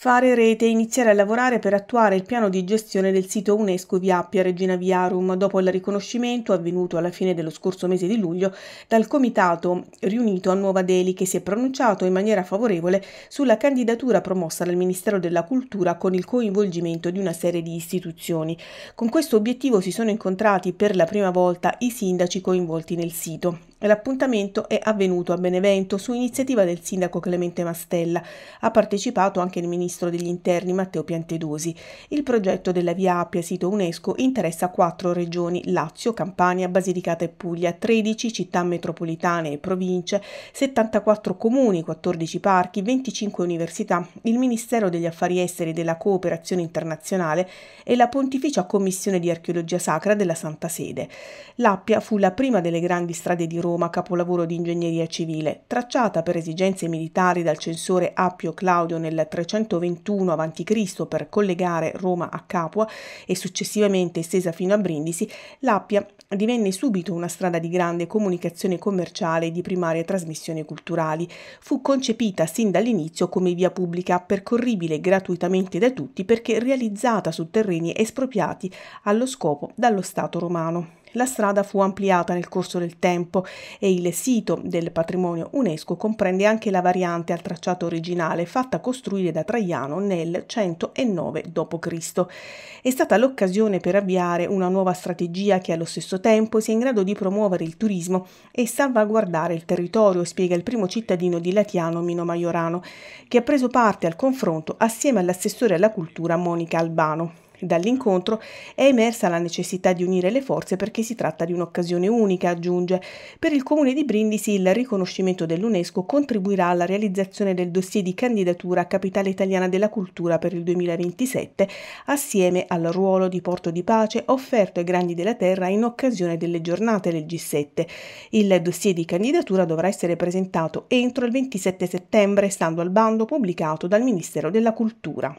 fare rete e iniziare a lavorare per attuare il piano di gestione del sito UNESCO Viappia Regina Viarum dopo il riconoscimento avvenuto alla fine dello scorso mese di luglio dal comitato riunito a Nuova Delhi che si è pronunciato in maniera favorevole sulla candidatura promossa dal Ministero della Cultura con il coinvolgimento di una serie di istituzioni. Con questo obiettivo si sono incontrati per la prima volta i sindaci coinvolti nel sito. L'appuntamento è avvenuto a Benevento su iniziativa del sindaco Clemente Mastella. Ha partecipato anche il ministro degli interni Matteo Piantedosi. Il progetto della Via Appia, sito UNESCO, interessa quattro regioni: Lazio, Campania, Basilicata e Puglia, 13 città metropolitane e province, 74 comuni, 14 parchi, 25 università, il Ministero degli Affari Esteri e della Cooperazione Internazionale e la Pontificia Commissione di Archeologia Sacra della Santa Sede. L'Appia fu la prima delle grandi strade di Roma Roma capolavoro di ingegneria civile, tracciata per esigenze militari dal censore Appio Claudio nel 321 a.C. per collegare Roma a Capua e successivamente estesa fino a Brindisi, l'Appia divenne subito una strada di grande comunicazione commerciale e di primaria trasmissione culturali. Fu concepita sin dall'inizio come via pubblica percorribile gratuitamente da tutti perché realizzata su terreni espropriati allo scopo dallo Stato romano. La strada fu ampliata nel corso del tempo e il sito del patrimonio UNESCO comprende anche la variante al tracciato originale fatta costruire da Traiano nel 109 d.C. È stata l'occasione per avviare una nuova strategia che allo stesso tempo sia in grado di promuovere il turismo e salvaguardare il territorio, spiega il primo cittadino di Latiano Mino Maiorano, che ha preso parte al confronto assieme all'assessore alla cultura Monica Albano. Dall'incontro è emersa la necessità di unire le forze perché si tratta di un'occasione unica, aggiunge. Per il comune di Brindisi il riconoscimento dell'UNESCO contribuirà alla realizzazione del dossier di candidatura a Capitale Italiana della Cultura per il 2027, assieme al ruolo di porto di pace offerto ai grandi della terra in occasione delle giornate del G7. Il dossier di candidatura dovrà essere presentato entro il 27 settembre, stando al bando pubblicato dal Ministero della Cultura.